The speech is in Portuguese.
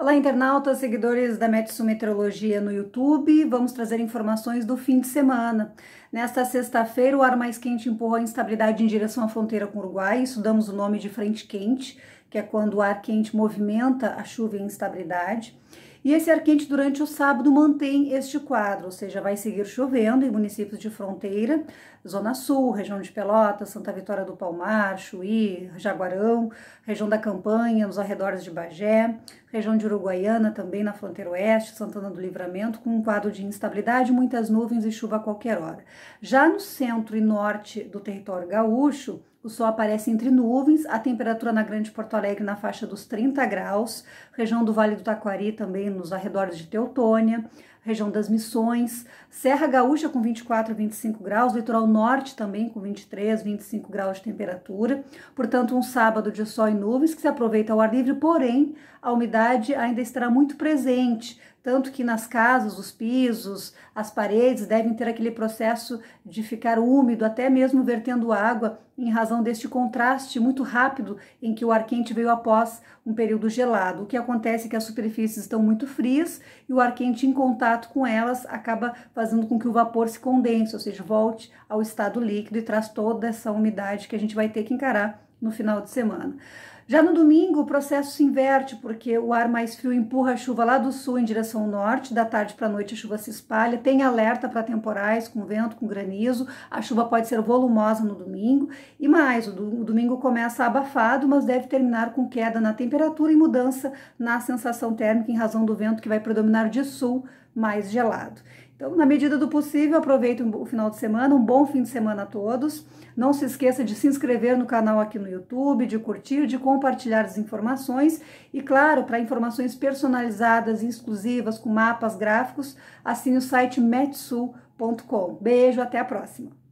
Olá, internautas, seguidores da Metsu Meteorologia no YouTube. Vamos trazer informações do fim de semana. Nesta sexta-feira, o ar mais quente empurrou a instabilidade em direção à fronteira com o Uruguai. Isso damos o nome de frente quente que é quando o ar quente movimenta a chuva em instabilidade. E esse ar quente durante o sábado mantém este quadro, ou seja, vai seguir chovendo em municípios de fronteira, Zona Sul, região de Pelotas, Santa Vitória do Palmar, Chuí, Jaguarão, região da Campanha, nos arredores de Bagé, região de Uruguaiana, também na fronteira oeste, Santana do Livramento, com um quadro de instabilidade, muitas nuvens e chuva a qualquer hora. Já no centro e norte do território gaúcho, o sol aparece entre nuvens, a temperatura na Grande Porto Alegre na faixa dos 30 graus, região do Vale do Taquari também nos arredores de Teutônia, região das Missões, Serra Gaúcha com 24 a 25 graus, litoral norte também com 23, 25 graus de temperatura. Portanto, um sábado de sol e nuvens que se aproveita ao ar livre, porém, a umidade ainda estará muito presente, tanto que nas casas, os pisos, as paredes devem ter aquele processo de ficar úmido, até mesmo vertendo água, em razão deste contraste muito rápido em que o ar quente veio após um período gelado. O que acontece é que as superfícies estão muito frias e o ar quente em contato contato com elas acaba fazendo com que o vapor se condense, ou seja, volte ao estado líquido e traz toda essa umidade que a gente vai ter que encarar no final de semana. Já no domingo, o processo se inverte, porque o ar mais frio empurra a chuva lá do sul em direção ao norte, da tarde para a noite a chuva se espalha, tem alerta para temporais, com vento, com granizo, a chuva pode ser volumosa no domingo, e mais, o, domingo começa abafado, mas deve terminar com queda na temperatura e mudança na sensação térmica em razão do vento que vai predominar de sul, mais gelado. Então, na medida do possível, aproveite o final de semana, um bom fim de semana a todos. Não se esqueça de se inscrever no canal aqui no YouTube, de curtir, de compartilhar compartilhar as informações e, claro, para informações personalizadas e exclusivas com mapas gráficos, assine o site metsul.com. Beijo, até a próxima!